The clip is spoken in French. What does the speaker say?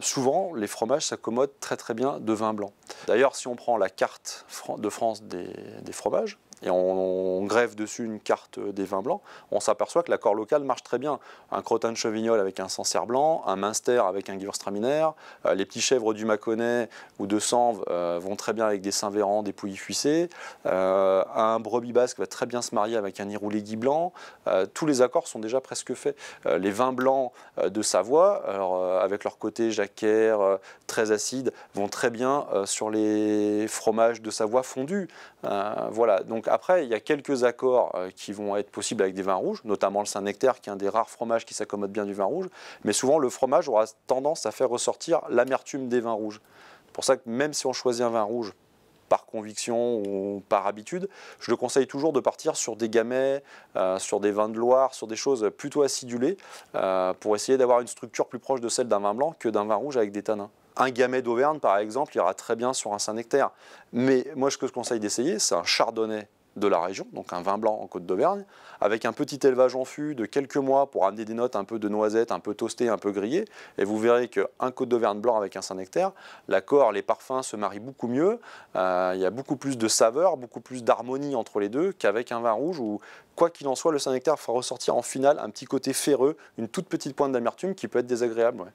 souvent, les fromages s'accommodent très très bien de vin blanc. D'ailleurs, si on prend la carte de France des, fromages, et on, grève dessus une carte des vins blancs, on s'aperçoit que l'accord local marche très bien. Un crottin de chevignol avec un Sancerre blanc, un minster avec un guivre euh, les petits chèvres du Mâconnais ou de Sanve euh, vont très bien avec des Saint-Véran, des Pouilly fuissés, euh, un brebis basque va très bien se marier avec un hiroulet-gui blanc. tous les accords sont déjà presque faits. les vins blancs de Savoie, avec leur côté jacquère, très acides vont très bien euh, sur les fromages de Savoie fondus. Euh, voilà, donc après, il y a quelques accords euh, qui vont être possibles avec des vins rouges, notamment le Saint-Nectaire, qui est un des rares fromages qui s'accommode bien du vin rouge, mais souvent le fromage aura tendance à faire ressortir l'amertume des vins rouges. C'est pour ça que même si on choisit un vin rouge par conviction ou par habitude, je le conseille toujours de partir sur des gamets, sur des vins de Loire, sur des choses plutôt acidulées, pour essayer d'avoir une structure plus proche de celle d'un vin blanc que d'un vin rouge avec des tanins. Un gamay d'Auvergne, par exemple, ira très bien sur un Saint-Nectaire. Mais moi, ce que je conseille d'essayer, c'est un chardonnay de la région, donc un vin blanc en Côte d'Auvergne, avec un petit élevage en fût de quelques mois pour amener des notes un peu de noisette, un peu toastées, un peu grillées. Et vous verrez qu'un Côte d'Auvergne blanc avec un Saint-Nectaire, l'accord, les parfums se marient beaucoup mieux. Euh, il y a beaucoup plus de saveur, beaucoup plus d'harmonie entre les deux qu'avec un vin rouge où, quoi qu'il en soit, le Saint-Nectaire fera ressortir en finale un petit côté ferreux, une toute petite pointe d'amertume qui peut être désagréable.